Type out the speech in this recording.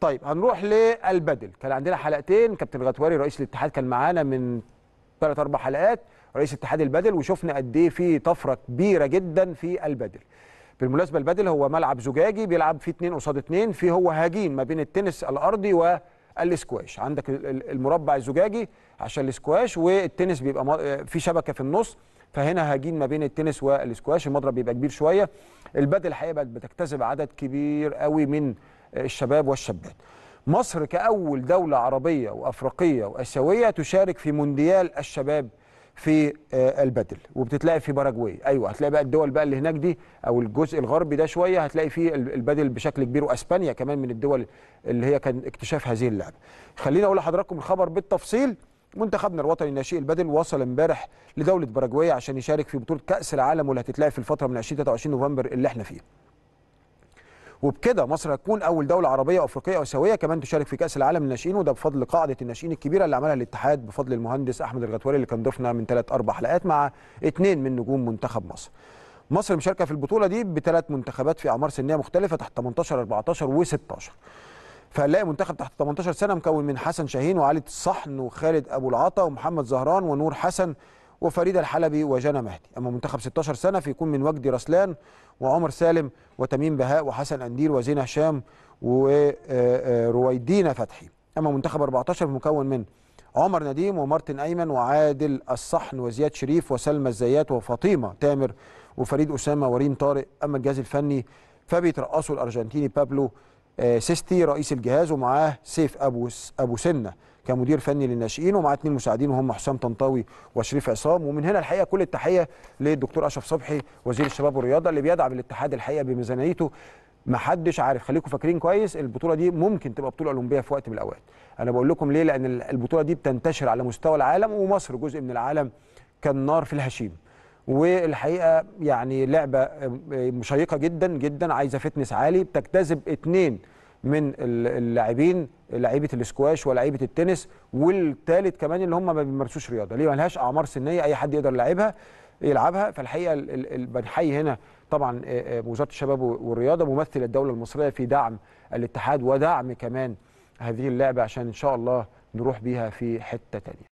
طيب هنروح للبدل كان عندنا حلقتين كابتن غتواري رئيس الاتحاد كان معانا من ثلاث اربع حلقات رئيس اتحاد البدل وشفنا قد ايه في طفره كبيره جدا في البدل بالمناسبه البدل هو ملعب زجاجي بيلعب فيه اتنين قصاد اتنين فيه هو هجين ما بين التنس الارضي والسكواش عندك المربع الزجاجي عشان السكواش والتنس بيبقى في شبكه في النص فهنا هجين ما بين التنس والسكواش المضرب بيبقى كبير شويه البدل الحقيقه بتكتسب عدد كبير قوي من الشباب والشابات مصر كأول دولة عربية وأفريقية وأسيوية تشارك في مونديال الشباب في آه، البدل وبتتلاقي في باراجواي ايوه هتلاقي بقى الدول بقى اللي هناك دي او الجزء الغربي ده شويه هتلاقي فيه البدل بشكل كبير واسبانيا كمان من الدول اللي هي كان اكتشاف هذه اللعبه خليني اقول لحضراتكم الخبر بالتفصيل منتخبنا الوطني الناشئ البدل وصل امبارح لدوله باراجواي عشان يشارك في بطوله كاس العالم واللي هتتلعب في الفتره من 20 23 نوفمبر اللي احنا فيه وبكده مصر هتكون اول دوله عربيه افريقيه اسيويه كمان تشارك في كاس العالم للناشئين وده بفضل قاعده الناشئين الكبيره اللي عملها الاتحاد بفضل المهندس احمد الغتواري اللي كان ضيفنا من ثلاث اربع حلقات مع اثنين من نجوم منتخب مصر. مصر مشاركه في البطوله دي بثلاث منتخبات في اعمار سنيه مختلفه تحت 18 14 و16. فهنلاقي منتخب تحت 18 سنه مكون من حسن شاهين وعلي الصحن وخالد ابو العطا ومحمد زهران ونور حسن وفريد الحلبي وجنى مهدي اما منتخب 16 سنه فيكون من وجدي رسلان وعمر سالم وتميم بهاء وحسن انديل وزين هشام ورويدينا فتحي اما منتخب 14 مكون من عمر نديم ومارتن ايمن وعادل الصحن وزياد شريف وسلمى الزيات وفاطمه تامر وفريد اسامه وريم طارق اما الجهاز الفني فبيترأسه الارجنتيني بابلو آه، سيستي رئيس الجهاز ومعاه سيف ابو ابو سنه كمدير فني للناشئين ومعاه اثنين مساعدين وهم حسام طنطاوي وشريف عصام ومن هنا الحقيقه كل التحيه للدكتور اشرف صبحي وزير الشباب والرياضه اللي بيدعم الاتحاد الحقيقه بميزانيته ما حدش عارف خليكم فاكرين كويس البطوله دي ممكن تبقى بطوله اولمبيه في وقت من الاوقات انا بقول لكم ليه لان البطوله دي بتنتشر على مستوى العالم ومصر جزء من العالم كالنار في الهشيم والحقيقه يعني لعبه مشيقه جدا جدا عايزه فتنس عالي بتجتذب اثنين من اللاعبين لعيبه الاسكواش ولاعيبه التنس والثالث كمان اللي هم ما بيمارسوش رياضه ليه ما لهاش اعمار سنيه اي حد يقدر يلعبها يلعبها فالحقيقه بنحيي هنا طبعا آه، آه، وزاره الشباب والرياضه ممثل الدوله المصريه في دعم الاتحاد ودعم كمان هذه اللعبه عشان ان شاء الله نروح بيها في حته تانية